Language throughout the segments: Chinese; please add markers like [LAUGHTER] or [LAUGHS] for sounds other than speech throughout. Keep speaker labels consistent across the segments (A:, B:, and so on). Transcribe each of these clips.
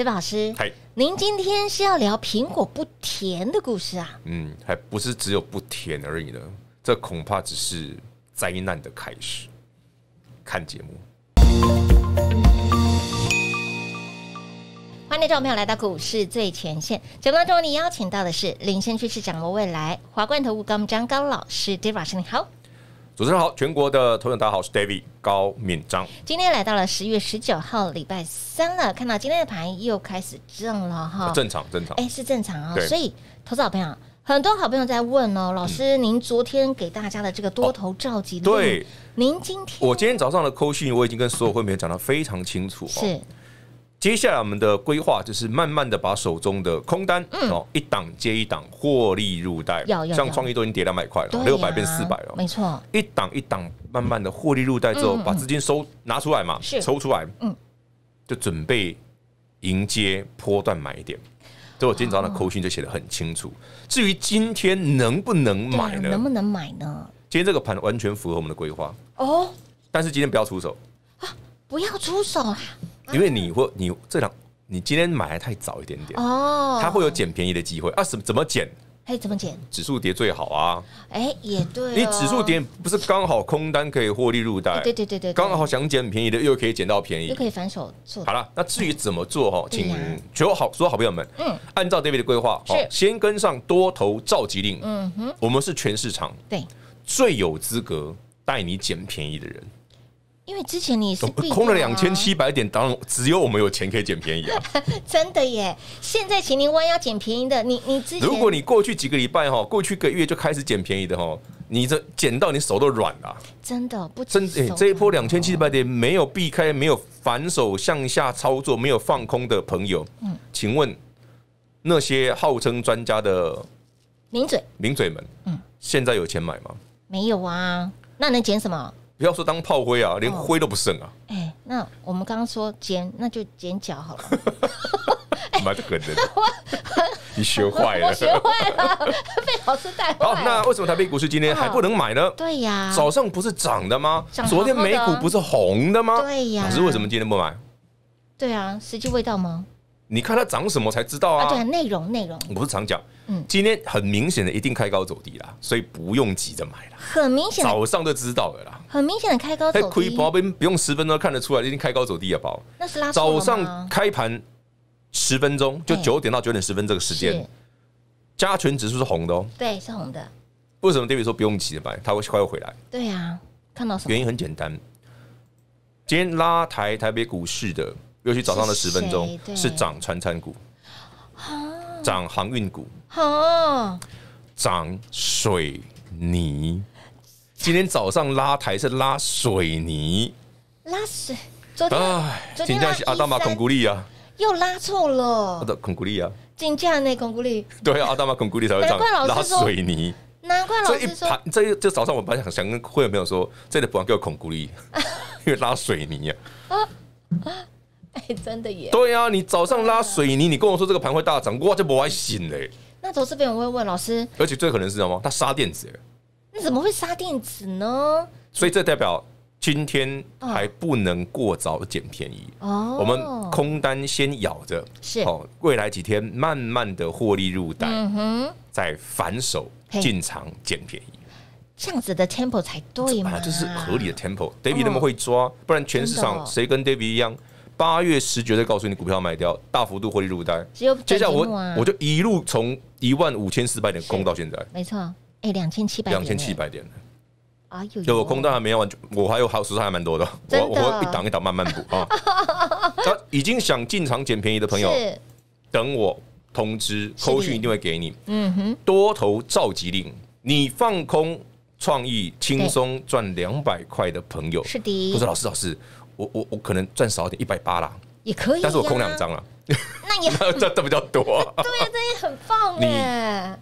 A: 石老师，嗨，您今天是要聊苹果不甜的故事啊？
B: 嗯，还不是只有不甜而已呢，这恐怕只是灾难的开始。看节目，
A: 欢迎听众朋友来到股市最前线。节目当中，你邀请到的是领先趋势掌握未来华冠投顾高张高老师，d a v 石老师，你好。
B: 主持人好，全国的投资大家好，我是 David 高敏章。
A: 今天来到了十一月十九号礼拜三了，看到今天的盘又开始正了哈，正常正常，哎是正常啊。所以投资好朋友，很多好朋友在问哦，老师您昨天给大家的这个多头召集，对，您今
B: 天我今天早上的扣讯我已经跟所有会员讲的非常清楚，是。接下来我们的规划就是慢慢的把手中的空单哦一档接一档获利入袋，像创意都已经跌两百块了，六百变四百了，没错，一档一档慢慢的获利入袋之后，把资金收拿出来嘛，抽出来，嗯，就准备迎接波段买点。所以我今天早的口讯就写的很清楚。至于今天能不能买，能不
A: 能买呢？
B: 今天这个盘完全符合我们的规划哦，但是今天不要出手
A: 啊，不要出手啊！
B: 因为你会，你这两，你今天买来太早一点点哦，它会有捡便宜的机会啊？什怎么捡？哎，怎么捡？指数跌最好啊！
A: 哎，也对，你指数
B: 跌不是刚好空单可以获利入袋？对对
A: 对对，刚好
B: 想捡便宜的又可以捡到便宜，又
A: 可以反手做。好
B: 了，那至于怎么做哈，请所有好所有好朋友们，嗯，按照 David 的规划哦，先跟上多头召集令。
A: 嗯哼，我
B: 们是全市场对最有资格带你捡便宜的人。
A: 因为之前你是空了两千七
B: 百点，当然只有我们有钱可以捡便宜啊！
A: [LAUGHS] 真的耶！现在麒麟弯要捡便宜的，你你之前如果你
B: 过去几个礼拜哈，过去个月就开始捡便宜的哈，你这捡到你手都软了。
A: 真的不真哎！这一
B: 波两千七百点没有避开、没有反手向下操作、没有放空的朋友，嗯，请问那些号称专家的名嘴名嘴们，嗯，现在有钱买吗？
A: 没有啊，那能捡什么？
B: 不要说当炮灰啊，连灰都不剩啊！
A: 哎，那我们刚刚说剪，那就剪脚好了。
B: [LAUGHS] 的，你学坏了，我学坏
A: 了，被老师带坏。好，那为什
B: 么台北股市今天还不能买呢？对呀，早上不是涨的吗？昨天美股不是红的吗？对呀，老师为什么今天不买？
A: 对啊，实际味道吗？
B: 你看它涨什么才知道啊？对，
A: 内容内容。我不
B: 是常讲，嗯，今天很明显的一定开高走低了，所以不用急着买了。
A: 很明显，早
B: 上就知道了啦。
A: 很明显的开高走，可以保
B: 兵不用十分钟看得出来，已经开高走低了。包。
A: 那是拉早上
B: 开盘十分钟，就九点到九点十分这个时间，加权指数是红的哦。
A: 对，是红的。
B: 为什么？爹比说不用急着买，他会快要回来。
A: 对啊，看到什么？原因
B: 很简单，今天拉台台北股市的，尤其早上的十分钟是涨船餐股，啊，涨航运股，
A: 啊，
B: 涨水泥。今天早上拉台是拉水泥，
A: 拉水。昨天，昨天是阿大马孔古利啊，又拉错了。阿
B: 大马孔古利啊，
A: 竞价那孔古利，
B: 对啊，阿大马孔古利才会涨。拉水泥，难怪老师说。这一这早上我本来想想跟会员朋友说，这里不要给我孔古利，[LAUGHS] 因为拉水泥啊。
A: 啊，[LAUGHS] 哎，真的耶。
B: 对啊，你早上拉水泥，你跟我说这个盘会大涨，我就不爱信嘞？
A: 那投资朋友会问老师，
B: 而且最可能是什么？他杀电子。
A: 怎么会杀电子呢？
B: 所以这代表今天还不能过早捡便宜
A: 哦。我们空
B: 单先咬着，是哦。未来几天慢慢的获利入袋，再反手进场捡便宜，
A: 这样子的 temple 才对嘛？这是合
B: 理的 temple。David 那么会抓，不然全市场谁跟 David 一样？八月十绝对告诉你股票卖掉，大幅度获利入袋。
A: 接下来我我就
B: 一路从一万五千四百点空到现在，
A: 没错。哎，两千七百，两千七百点的啊，有有空单还
B: 没完，我还有还有持仓还蛮多的，我我一档一档慢慢补啊。
A: [LAUGHS]
B: 已经想进场捡便宜的朋友，等我通知，扣讯一定会给你。嗯哼，多头召集令，你放空创意轻松赚两百块的朋友是的。一。不是老师老师，我我我可能赚少点，一百八啦，
A: 也可以，但是我空两张
B: 了。那也赚的 [LAUGHS] 比较多，对呀，
A: 这也很棒。你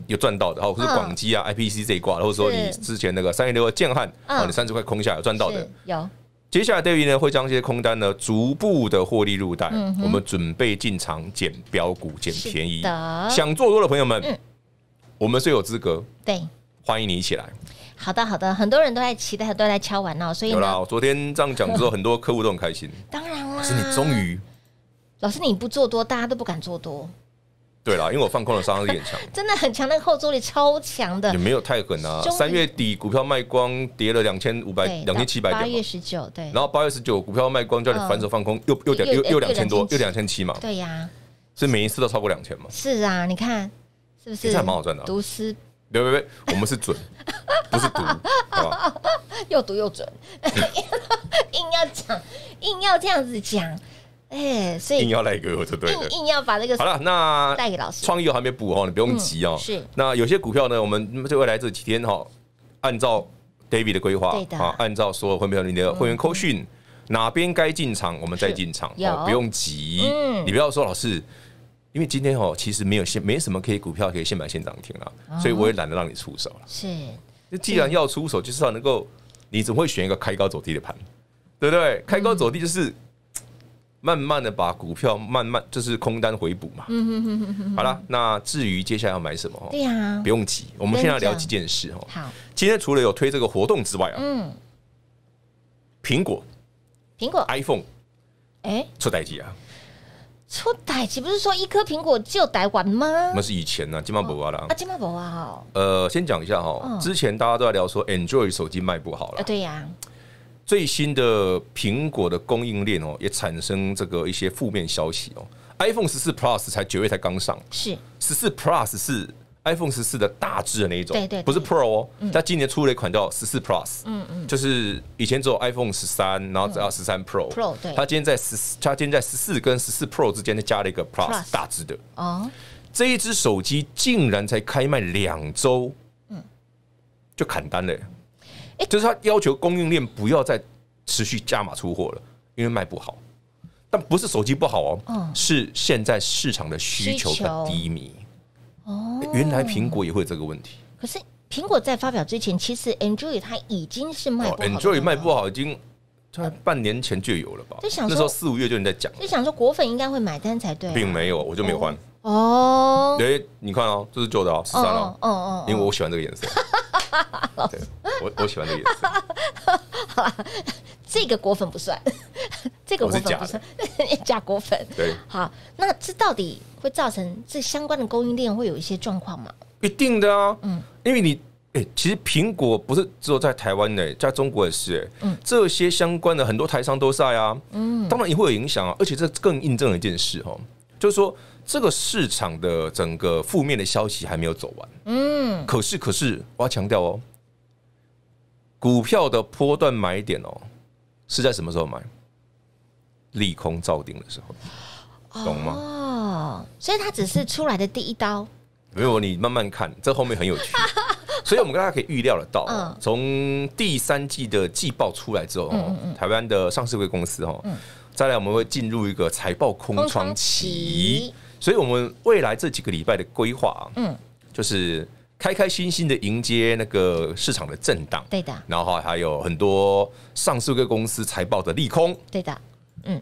B: 有赚到的或我是广基啊、IPC 这一挂，或者说你之前那个三月六号建汉啊，你三十块空下有赚到的。有。接下来对于呢，会将这些空单呢逐步的获利入袋。我们准备进场捡标股、捡便宜想做多的朋友们，我们是有资格。对。欢迎你一起来。
A: 好的，好的，很多人都在期待，都在敲完哦。有啦，
B: 昨天这样讲之后，[LAUGHS] 很多客户都很开心。
A: 当然啦。是你终于。老师你不做多，大家都不敢做多。
B: 对啦，因为我放空的杀伤力很强，[LAUGHS]
A: 真的很强，那个后坐力超强的。也没
B: 有太狠啊，三月底股票卖光，跌了两千五百、两千七百。八
A: 月十九，对。然
B: 后八月十九股票卖光，叫你反手放空，又又跌又又两千多，又两千七嘛。对呀，所以每一次都超过两千嘛。
A: 是啊，你看是不是？其实蛮好赚的。读诗？
B: 别别别，我们是准，[LAUGHS] 不
A: 是读，又读又准，[LAUGHS] 硬要讲，硬要这样子讲。哎，所以硬要
B: 赖给我是对的。硬硬
A: 要把那个好了，那带给老师。
B: 创意还没补哦，你不用急哦。是。那有些股票呢，我们就未来这几天哈，按照 David 的规划，啊，按照所有会员你的会员课训，哪边该进场，我们再进场，不用急。嗯。你不要说老师，因为今天哦，其实没有现没什么可以股票可以现买现涨停了。所以我也懒得让你出手了。是。那既然要出手，就至少能够，你总会选一个开高走低的盘，对不对？开高走低就是。慢慢的把股票慢慢就是空单回补嘛。嗯嗯嗯好了，那至于接下来要买什么？对呀。不用急，我们现在聊几件事哦。好。今天除了有推这个活动之外啊。嗯。苹果。苹果 iPhone。哎。出代机啊。
A: 出代机不是说一颗苹果就代完吗？
B: 那是以前呢，金马伯伯啦。啊，
A: 金马伯伯哦。
B: 呃，先讲一下哈，之前大家都在聊说 a n d r o i d 手机卖不好了。啊，对呀。最新的苹果的供应链哦，也产生这个一些负面消息哦。iPhone 十四 Plus 才九月才刚上，是十四 Plus 是 iPhone 十四的大致的那一种，对对，不是 Pro 哦。它今年出了一款叫十四 Plus，嗯嗯，就是以前只有 iPhone 十三，然后只要十三 Pro，Pro 对。它今天在十，它今天在十四跟十四 Pro 之间加了一个 Plus 大致的哦。这一只手机竟然才开卖两周，嗯，就砍单了。就是他要求供应链不要再持续加码出货了，因为卖不好。但不是手机不好哦，是现在市场的需求很低迷。哦，原来苹果也会这个问题。可
A: 是苹果在发表之前，其实 Enjoy 它已经是卖不好，Enjoy 卖
B: 不好已经，在半年前就有了吧？就想那时候四五月就在讲，
A: 就想说果粉应该会买单才对，并
B: 没有，我就没有换。
A: 哦，哎，
B: 你看哦，这是旧的哦，十三哦，嗯嗯，因为我喜欢这个颜色。[LAUGHS] 我我喜欢这个。
A: 好 [LAUGHS] 这个果粉不算，[LAUGHS] 这个我是假的，假果粉。对，好，那这到底会造成这相关的供应链会有一些状况吗？
B: 一定的啊，嗯，因为你，哎，其实苹果不是只有在台湾呢，在中国也是，嗯，这些相关的很多台商都在啊，嗯，当然也会有影响啊，而且这更印证一件事哈，就是说。这个市场的整个负面的消息还没有走完，嗯，可是可是我要强调哦，股票的波段买点哦是在什么时候买？利空造顶的时候，懂吗？
A: 哦，所以它只是出来的第一刀。
B: 没有，你慢慢看，这后面很有趣。[LAUGHS] 所以我们大家可以预料得到，从第三季的季报出来之后，嗯嗯，台湾的上市公司哦，嗯，再来我们会进入一个财报空窗期。所以我们未来这几个礼拜的规划啊，嗯，就是开开心心的迎接那个市场的震荡，对的，然后还有很多上市公司财报的利空，
A: 对的，嗯，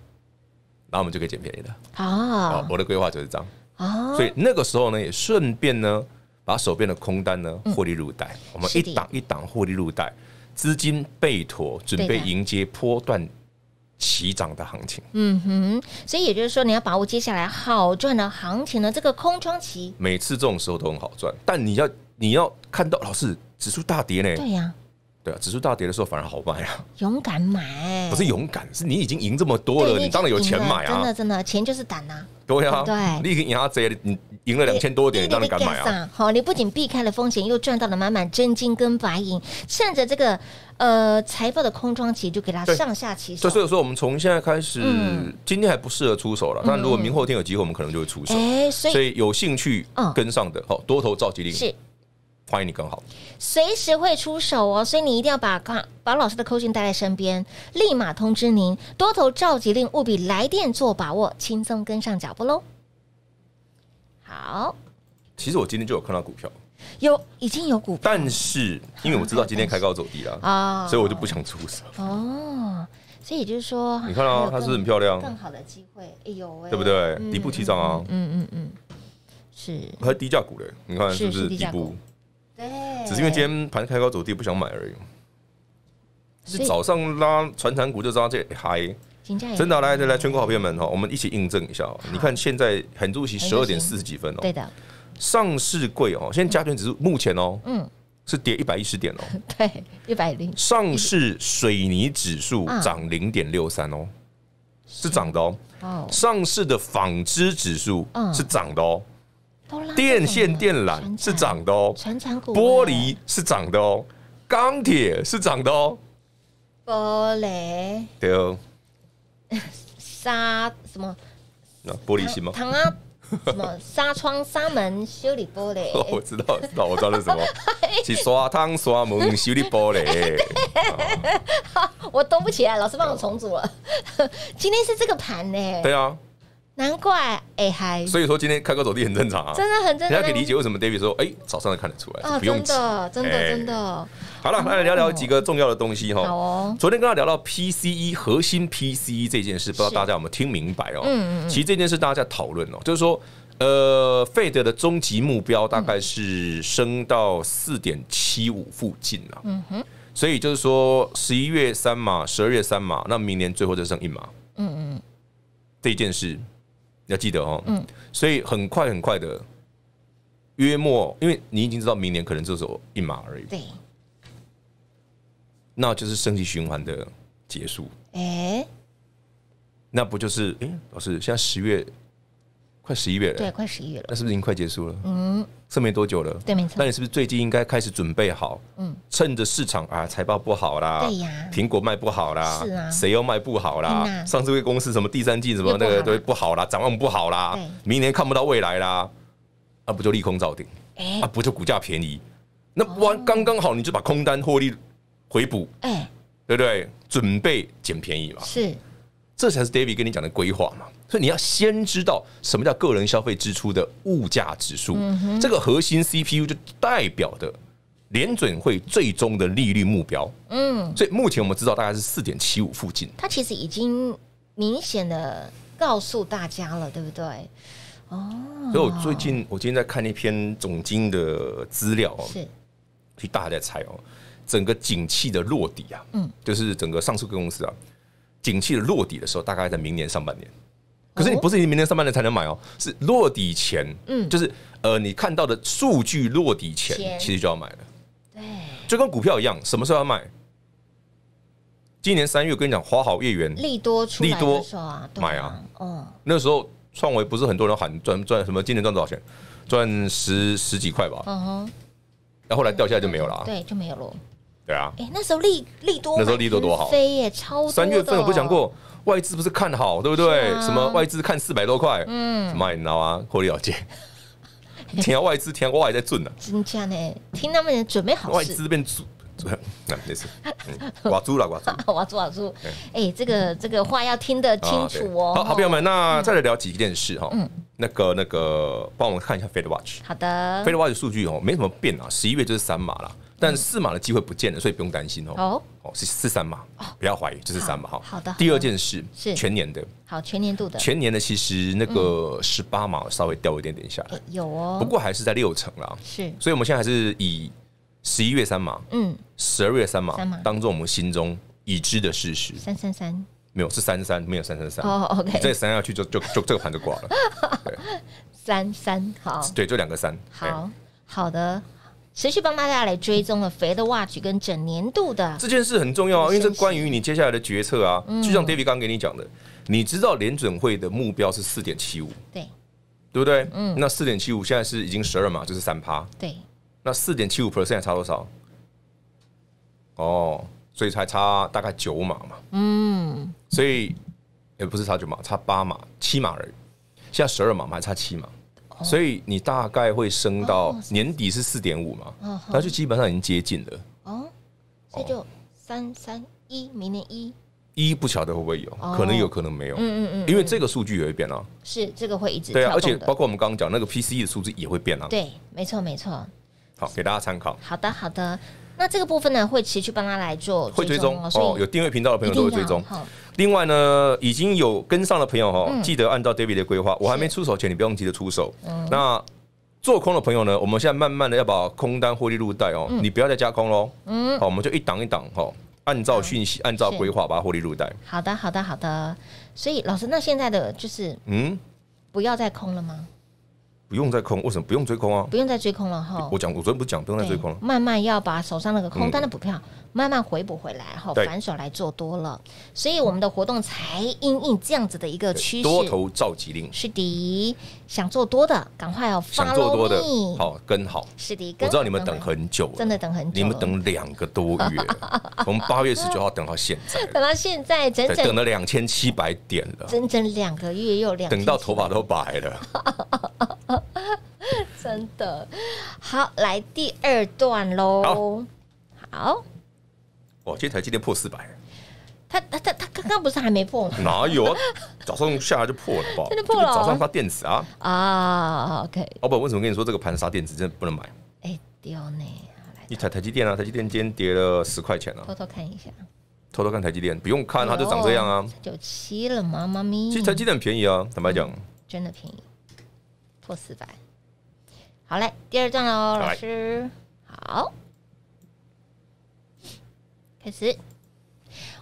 B: 然后我们就可以捡便宜了
A: 哦，我
B: 的规划就是这样哦，所以那个时候呢，也顺便呢，把手边的空单呢获利入袋，我们一档一档获利入袋，资金备妥，准备迎接波段。齐涨的行情，
A: 嗯哼，所以也就是说，你要把握接下来好赚的行情的这个空窗期。
B: 每次这种时候都很好赚，但你要你要看到，老师指数大跌呢？对呀，对啊，指数大跌的时候反而好卖啊，
A: 勇敢买，不是勇
B: 敢，是你已经赢这么多了，你当然有钱买啊！真的
A: 真的，钱就是胆呐。
B: 对呀，对，你已经赢他这，你赢了两千多点，刚你敢买啊？
A: 好，你不仅避开了风险，又赚到了满满真金跟白银，趁着这个呃财报的空窗期，就给他上下其手。
B: 所以说，我们从现在开始，今天还不适合出手了。但如果明后天有机会，我们可能就会出手。哎，所以有兴趣跟上的，好多头召集令是。欢迎你更好，
A: 随时会出手哦，所以你一定要把把老师的扣讯带在身边，立马通知您多头召集令，务必来电做把握，轻松跟上脚步喽。好，
B: 其实我今天就有看到股票，有已经有股，但是因为我知道今天开高走低了啊，所以我就不想出手
A: 哦。所以也就是说，你看到它是很漂亮，更好的机会，哎呦，对不对？底部起涨啊，
B: 嗯嗯嗯，是，还低价股嘞，你看是不是底部？只是因为今天盘开高走低，不想买而已。是早上拉船产股就知道这嗨，真的来来来，全国好朋友们哈，我们一起印证一下哦。你看现在很主席十二点四十几分哦，对的，上市贵哦，现在加权指数目前哦，嗯，是跌一百一十点哦，[LAUGHS] 对，一百零，上市水泥指数涨零点六三哦，是涨的哦，上市的纺织指数是涨的哦。
A: 电线
B: 电缆是涨的哦，
A: 股。玻璃
B: 是涨的哦，钢铁是涨的哦。
A: 玻璃对哦，[LAUGHS] 沙什么？
B: 那玻璃心吗？糖啊，什么
A: [LAUGHS] 纱窗纱门修理玻璃？[LAUGHS] 我知道，知道我知道是什么？
B: 是刷汤刷门修理玻璃。
A: 我动不起来，老师帮我重组了。今天是这个盘呢？对啊。难怪哎，嗨，所
B: 以说今天开高走低很正常啊，真的很正。常。大家可以理解为什么 David 说，哎，早上就看得出来啊，不用急，
A: 真的真的。
B: 好了，来聊聊几个重要的东西哈。昨天跟他聊到 PCE 核心 PCE 这件事，不知道大家有没有听明白哦？嗯嗯。其实这件事大家在讨论哦，就是说，呃，费德的终极目标大概是升到四点七五附近了。嗯哼。所以就是说，十一月三码，十二月三码，那明年最后就剩一码。嗯嗯。这件事。要记得哦。嗯，所以很快很快的，约末，因为你已经知道明年可能就首一码而已，对，那就是升级循环的结束，哎，那不就是哎，老师现在十月，快十一月了，对，快十一月了，那是不是已经快结束了？嗯。没多久了，那你是不是最近应该开始准备好？嗯，趁着市场啊财报不好啦，对呀，苹果卖不好啦，是啊，谁又卖不好啦？上次公司什么第三季什么那个都不好啦，展望不好啦，明年看不到未来啦，啊，不就利空造顶？哎，啊，不就股价便宜？那完刚刚好，你就把空单获利回补，哎，对不对？准备捡便宜嘛？是。这才是 David 跟你讲的规划嘛，所以你要先知道什么叫个人消费支出的物价指数，这个核心 CPU 就代表的联准会最终的利率目标。嗯，所以目前我们知道大概是四点七五附近。
A: 它其实已经明显的告诉大家了，对不对？哦，所以我最近
B: 我今天在看那篇总经的资料，哦，是，大家在猜哦，整个景气的落底啊，嗯，就是整个上述公司啊。景气的落底的时候，大概在明年上半年。可是你不是你明年上半年才能买哦，是落底前，嗯，就是呃，你看到的数据落底前，其实就要买了。对，就跟股票一样，什么时候要卖？今年三月我跟你讲，花好月圆，
A: 利多出利多啊，买啊，嗯，
B: 那时候创维不是很多人喊赚赚什么，今年赚多少钱？赚十十几块吧，嗯哼，那后来掉下来就没有了，
A: 对，就没有了。对啊，哎，那时候利利多，那时候利多多好，飞耶，超三月份我不讲过，
B: 外资不是看好，对不对？什么外资看四百多块，嗯，什么，你知道啊？过了 [LAUGHS] 听到外资听到外在赚呢，
A: 真呢？听他们准备好，外资
B: 变那没事，挖注了，
A: 挖注挖注，哎，这个这个话要听得清楚哦。好，好，朋友
B: 们，那再来聊几件事哈。嗯，那个那个，帮我们看一下 Fed Watch，
A: 好的，Fed
B: Watch 数据哦，没什么变啊，十一月就是三码了。但四码的机会不见了，所以不用担心哦。哦是四三码不要怀疑，就是三码哈。好的。第二件事是全年的。
A: 好，全年度的。全
B: 年的其实那个十八码稍微掉一点点下来。
A: 有哦。不过
B: 还是在六成啦。是。所以我们现在还是以十一月三码，嗯，十二月三码，当做我们心中已知的事实。三三三。没有，是三三，没有三三三。哦，OK。再三下去就就就这个盘就挂了。
A: [LAUGHS] 三三好。
B: 对，就两个三。好
A: 好的。持续帮大家来追踪了肥的 watch 跟整年度的这
B: 件事很重要啊，因为这关于你接下来的决策啊。就像 David 刚给你讲的，你知道联准会的目标是四点七五，对，对不对？嗯，那四点七五现在是已经十二码，就是三趴，对。那四点七五 percent 差多少？哦，所以才差大概九码嘛，
A: 嗯。
B: 所以也不是差九码，差八码、七码而已。现在十二码嘛，还差七码。所以你大概会升到年底是四点五嘛，那就基本上已经接近了。
A: 哦，那就三三一，明年一
B: 一不晓得会不会有，可能有可能没有。嗯嗯嗯，因为这个数据也会变啊。
A: 是，这个会一直对啊，而且包
B: 括我们刚刚讲那个 PCE 的数字也会变啊。对，
A: 没错没错。
B: 好，给大家参考。好
A: 的好的。那这个部分呢，会持续去帮他来做追踪哦，有
B: 订阅频道的朋友都会追踪。另外呢，已经有跟上的朋友哈，记得按照 David 的规划，我还没出手前，你不用急着出手。那做空的朋友呢，我们现在慢慢的要把空单获利入袋哦，你不要再加空喽。嗯，好，我们就一档一档哈，按照讯息，按照规划把获利入袋。
A: 好的，好的，好的。所以老师，那现在的就是嗯，不要再空了
B: 吗？不用再空，为什么不用追空啊？不
A: 用再追空了哈。我
B: 讲，我昨天不讲，不用再追空了。
A: 慢慢要把手上那个空单的股票慢慢回补回来哈，反手来做多了，所以我们的活动才因应这样子的一个趋势。多头召集令，是的，想做多的赶快要做多的
B: 好，跟好，
A: 是的，我知道你们等
B: 很久，真的
A: 等很久，你们等
B: 两个多月，[LAUGHS] 从八月十九号等到现在，
A: 等到现在整整等了两
B: 千七百点了，整
A: 整两个月又两，等到
B: 头发都白了。[LAUGHS]
A: 真的好，来第二段喽。好，
B: 哇，这台今天破四百，
A: 他他他他刚刚不是还没破？
B: 哪有啊？早上下来就破了，不真的破了。早上发电子啊
A: 啊，OK。
B: 老板，为什么跟你说这个盘杀电子真的不能买？哎，丢呢。一台台积电啊，台积电今天跌了十块钱啊。偷偷看一下，偷偷看台积电，不用看，它就长这样啊。
A: 九七了，妈妈咪。其实台积电
B: 很便宜啊，坦白讲，
A: 真的便宜，破四百。好嘞，第二段喽，老师好，开始，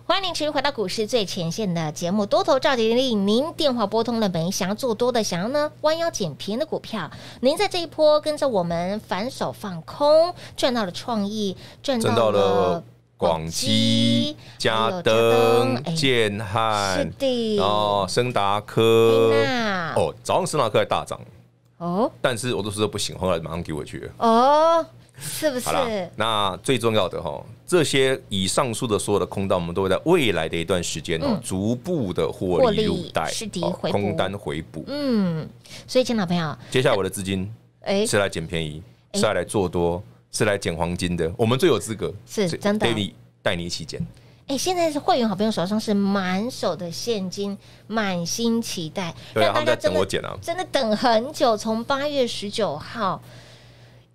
A: 欢迎您续回到股市最前线的节目，多头召集令》。您电话拨通了没？想要做多的，想要呢弯腰捡便宜的股票，您在这一波跟着我们反手放空，赚到了创意，赚到了
B: 广基、嘉登、建汉，是的，哦，森达科，哦，早上森达科还大涨。哦，但是我都说不行，后来马上给我去
A: 哦，是不是？好
B: 那最重要的哈，这些以上述的所有的空单，我们都在未来的一段时间哦，逐步的获利入袋，空单回补。
A: 嗯，所以青老朋友，
B: 接下来我的资金哎是来捡便宜，是来做多，是来捡黄金的。我们最有资格是真的，带你带你一起捡。
A: 哎，现在是会员好朋友手上是满手的现金，满心期待。对，他们在等我剪啊，真的等很久，从八月十九号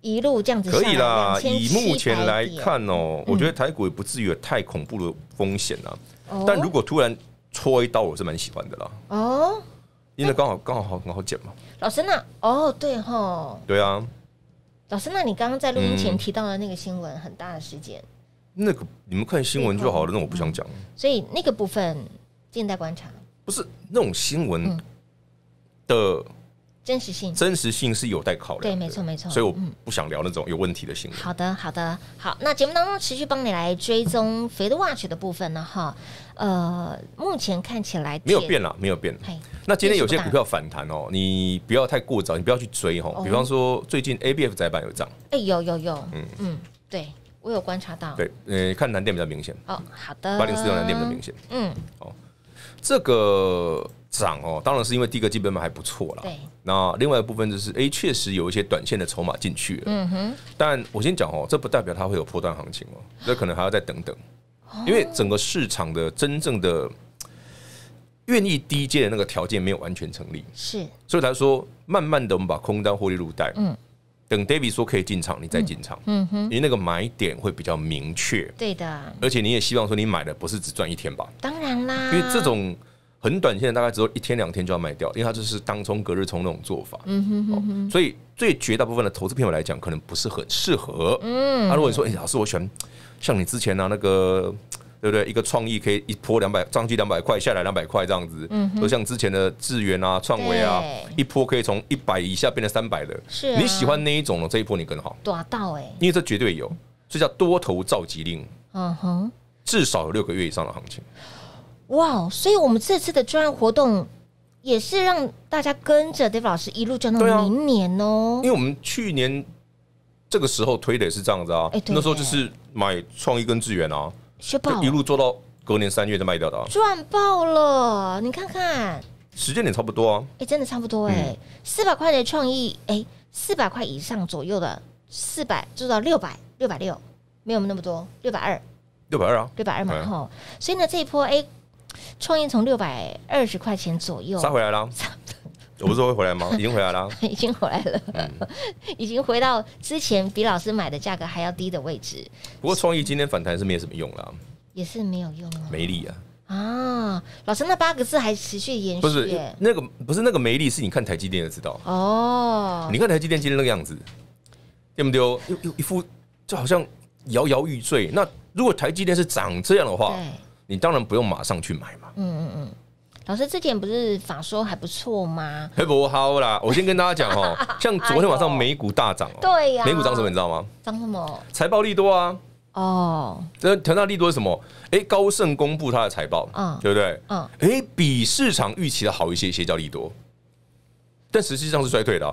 A: 一路这样子。可以啦，以目前来看
B: 哦，我觉得台股也不至于太恐怖的风险啊。但如果突然戳一刀，我是蛮喜欢的啦。哦，因为刚好刚好刚好剪嘛。
A: 老师那哦，对哈，对啊。老师，那你刚刚在录音前提到的那个新闻，很大的事件。
B: 那个你们看新闻就好了，那我不想讲。
A: 所以那个部分，静待观察。
B: 不是那种新闻的真实性，真实性是有待考量。对，没错，没错。所以我不想聊那种有问题的新闻。
A: 好的，好的，好。那节目当中持续帮你来追踪肥的 watch 的部分呢，哈。呃，目前看起来没有变
B: 啦，没有变。那今天有些股票反弹哦，你不要太过早，你不要去追哦。比方说，最近 ABF 窄板有涨，
A: 哎，有有有，嗯嗯，对。我有观察到，
B: 对，呃，看蓝电比较明显
A: 哦，好的，八零四六蓝电比较明显，嗯，哦，
B: 这个涨哦，当然是因为第一个基本面还不错了，对，那另外一部分就是，哎，确实有一些短线的筹码进去了，嗯哼，但我先讲哦，这不代表它会有破断行情哦，这可能还要再等等，因为整个市场的真正的愿意低阶的那个条件没有完全成立，是，所以来说，慢慢的我们把空单获利入袋，嗯。等 David 说可以进场，你再进场，嗯哼，你那个买点会比较明确，
A: 对的。而
B: 且你也希望说你买的不是只赚一天吧？
A: 当然啦，因为这
B: 种很短线的大概只有一天两天就要卖掉，因为它就是当冲隔日冲那种做法，
A: 嗯哼，所
B: 以对绝大部分的投资朋友来讲，可能不是很适合。嗯，他如果你说，哎，老师，我喜欢像你之前呢，那个。对不对？一个创意可以一波两百，上去两百块，下来两百块这样子，嗯，就像之前的智源啊、创维啊，一波可以从一百以下变成三百的。是你喜欢那一种呢？这一波你更好。
A: 抓到哎，
B: 因为这绝对有，所以叫多头召集令。嗯哼，至少有六个月以上的行情。
A: 哇，所以我们这次的专案活动也是让大家跟着 Dave 老师一路赚到明年哦。因为我
B: 们去年这个时候推的也是这样子啊，那时候就是买创意跟智源啊。一路做到隔年三月就卖掉的啊，
A: 赚爆了！你看看，
B: 时间点差不多啊，
A: 哎，真的差不多哎，四百块的创意，哎，四百块以上左右的，四百做到六百，六百六没有那么多，六百二，
B: 六百二啊，六百二嘛吼，
A: 所以呢这一波哎，创意从六百二十块钱左右杀回来
B: 了。我不是说会回来吗？已经回来了，[LAUGHS]
A: 已经回来了，已经回到之前比老师买的价格还要低的位置。
B: 不过创意今天反弹是没什么用啦，
A: 也是没有用，
B: 没力啊！
A: 啊，老师，那八个字还持续延续，不是
B: 那个不是那个没力，是你看台积电就知道
A: 哦。
B: 你看台积电今天那个样子，丢不丢？又又一副就好像摇摇欲坠。那如果台积电是长这样的话，你当然不用马上去买
A: 嘛。嗯嗯嗯。老师之前不是法说还不错吗？
B: 还好啦，我先跟大家讲哦，[LAUGHS] 像昨天晚上美股大涨哦，对呀，美股涨什么你知道吗？涨什么？财报利多啊，
A: 哦，
B: 这调大利多是什么？哎，高盛公布他的财报，嗯，对不对？嗯，哎，比市场预期的好一些，些叫利多，但实际上是衰退的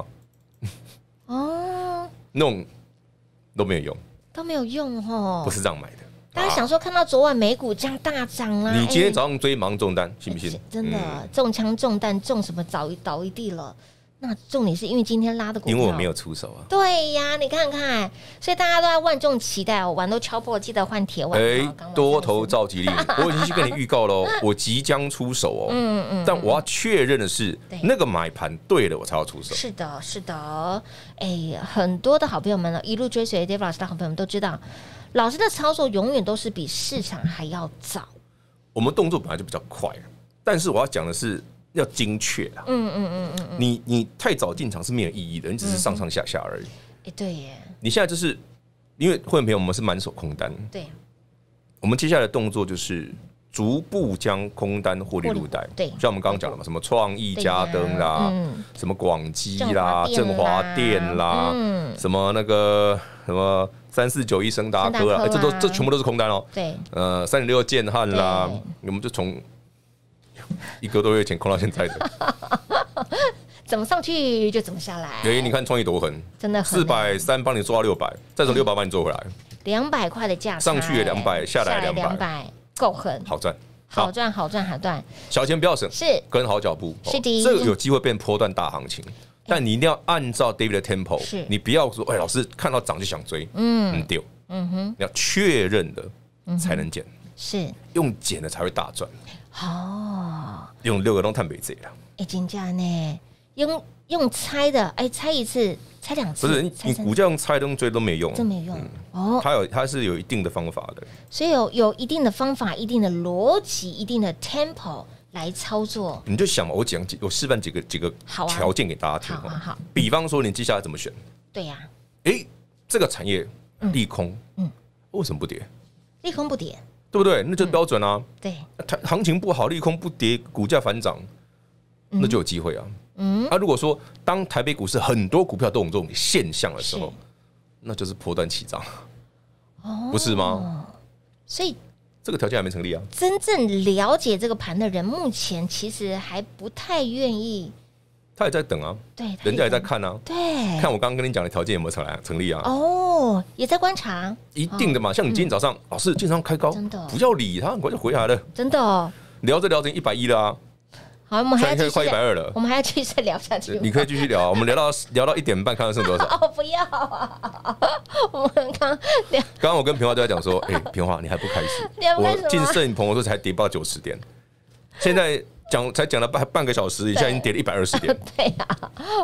A: 哦，
B: [LAUGHS] 那种都没有用，
A: 都没有用哦，不是这样买的。大家想说，看到昨晚美股这样大涨啊！你今天早
B: 上追盲中弹，信不信？真的
A: 中枪中弹中什么，倒一倒一地了。那重点是因为今天拉的股票，因为没
B: 有出手啊。
A: 对呀，你看看，所以大家都在万众期待哦，碗都敲破，记得换铁碗。哎，
B: 多头召集令，[LAUGHS] 我已经去跟你预告喽，[LAUGHS] 我即将出手哦。嗯嗯，但我要确认的是，那个买盘对了，我才要出手。是
A: 的，是的。哎，很多的好朋友们呢，一路追随 d a v e 老师的好朋友都知道，老师的操作永远都是比市场还要早。
B: 我们动作本来就比较快，但是我要讲的是。要精确
A: 啊！嗯嗯嗯嗯你
B: 你太早进场是没有意义的，你只是上上下下而已。哎，对耶！你现在就是因为会员朋友，我们是满手空单。对，我们接下来的动作就是逐步将空单获利入袋。对，像我们刚刚讲的嘛，什么创意家灯啦，什么广基啦，振华店啦，什么那个什么三四九一升达哥啊，这都这全部都是空单哦。对，呃，三点六建汉啦，我们就从。[LAUGHS] 一个多月前空到现在的，
A: [LAUGHS] 怎么上去就怎么下来。
B: 哎，你看，创意多狠，真的四百三帮你做到六百，再从六百帮你做回来，
A: 两百块的价，上去也两百，下来两百，两百够狠，好
B: 赚，好赚，
A: 好赚，好赚。
B: 小钱不要省，是跟好脚步，是的，这个有机会变破段大行情，但你一定要按照 David 的 Temple，你不要说哎，老师看到涨就想追，嗯，很丢，嗯哼，要确认的才能减，是用减的才会大赚。
A: 哦，
B: 用六个都西探杯锥了，
A: 哎、经这样呢。用用猜的，哎，猜一次，猜两次，不是你，你股
B: 价用猜东追都没用，真没
A: 用哦。它
B: 有，它是有一定的方法的，
A: 所以有有一定的方法、一定的逻辑、一定的 tempo 来操作。
B: 你就想嘛，我讲几，我示范几个几个好条件给大家听。好，好，比方说你接下来怎么选？对呀，哎，这个产业利空，嗯，为什么不跌？利空不跌。对不对？那就标准啊。对。行行情不好，利空不跌，股价反涨，那就有机会啊。嗯。那如果说，当台北股市很多股票都有这种现象的时候，那就是破断起涨。
A: 哦。不是吗？所以
B: 这个条件还没成立啊。
A: 真正了解这个盘的人，目前其实还不太愿意。
B: 他也在等啊，对，人家也在看啊，对，看我刚刚跟你讲的条件有没有成来成立啊？
A: 哦，也在观察，
B: 一定的嘛。像你今天早上，老师经常开高，真的不要理他，很快就回来了。真的，哦。聊着聊着一百一了啊，
A: 好，我们还可以快一百二了，我们还要继续再聊下去。你
B: 可以继续聊，[LAUGHS] 我们聊到聊到一点半，看看剩多少。
A: 哦，不要啊，[LAUGHS] 我们刚聊，
B: 刚刚我跟平华都在讲说，[LAUGHS] 哎，平华你还不开心？我进摄影棚的时候才跌不到九十点，现在。讲才讲了半半个小时，一下已经跌了一百二十点。
A: [LAUGHS] 对呀，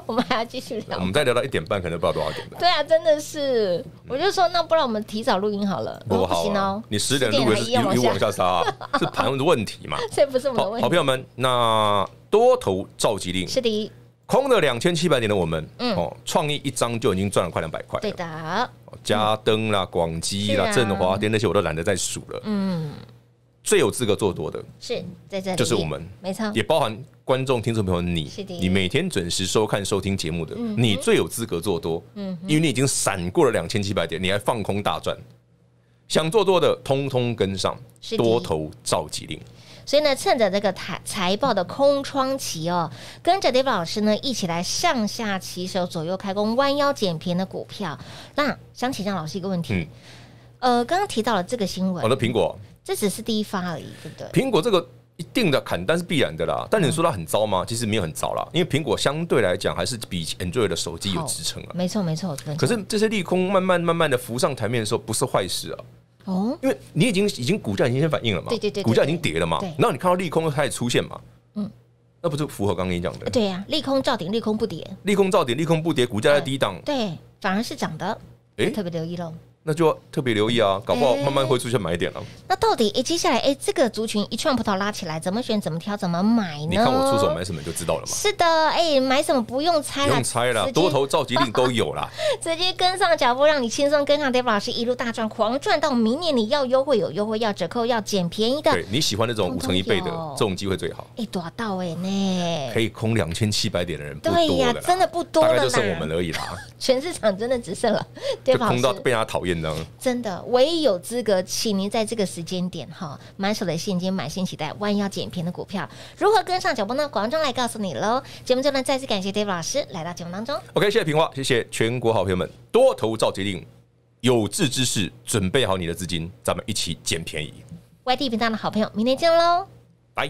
A: 我们还要继续聊。我们
B: 再聊到一点半，可能不知道多少点。
A: 对啊，真的是，我就说那不然我们提早录音好了。我好你十点录果一直往下杀，
B: 是盘的问题嘛？[LAUGHS]
A: 这不是我们问。好朋友
B: 们，那多头召集令是的，空了两千七百点的我们，嗯哦，创意一张就已经赚了快两百块。对的。嘉登啦、广基啦、振华点那些，我都懒得再数了。嗯。最有资格做多的
A: 是在这里，就是我们没错，也
B: 包含观众、听众朋友，你，你每天准时收看、收听节目的，你最有资格做多，嗯，因为你已经闪过了两千七百点，你还放空大赚，想做多的通通跟上，多头召集令。
A: 所以呢，趁着这个财财报的空窗期哦，跟着 Dave 老师呢一起来上下起手、左右开弓，弯腰捡便宜的股票。那想请教老师一个问题，嗯，呃，刚刚提到了这个新闻，我的苹果。这只是第一发而已，对不对？
B: 苹果这个一定的砍单是必然的啦，但你说它很糟吗？其实没有很糟啦，因为苹果相对来讲还是比 Android 的手机有支撑啊。
A: 没错，没错。可是
B: 这些利空慢慢慢慢的浮上台面的时候，不是坏事啊。哦。因为你已经已经股价已经先反应了嘛，对对对，股价已经跌了嘛，然后你看到利空开始出现嘛，嗯，那不是符合刚刚你讲的？
A: 对呀，利空造顶，利空不跌，
B: 利空造顶，利空不跌，股价在低档，
A: 对，反而是涨的，哎，特别留意喽。
B: 那就特别留意啊，搞不好慢慢会出现买点了。
A: 那到底哎，接下来哎，这个族群一串葡萄拉起来，怎么选、怎么挑、怎么买呢？你看我出手买
B: 什么，就知道了嘛。是
A: 的，哎，买什么不用猜了，不用猜了，多头召集令都有啦。[LAUGHS] 直接跟上脚步，让你轻松跟上 d a v 老师一路大赚狂赚到明年。你要优惠有优惠，要折扣要捡便宜的。对
B: 你喜欢那种五成一倍的这种机会最好。
A: 哎，多到道哎呢？可
B: 以空两千七百点的人不多呀，真的不多，大概就剩我们而已啦。[LAUGHS]
A: 全市场真的只剩了，空到被他讨厌。真的，唯一有资格，请您在这个时间点哈，满手的现金，满心期待，一要捡便宜的股票，如何跟上脚步呢？广中来告诉你喽。节目中呢，再次感谢 David 老师来到节目当中。
B: OK，谢谢平花，谢谢全国好朋友们，多头造决定，有志之士，准备好你的资金，咱们一起捡便宜。
A: y 地频道的好朋友，明天见喽，拜。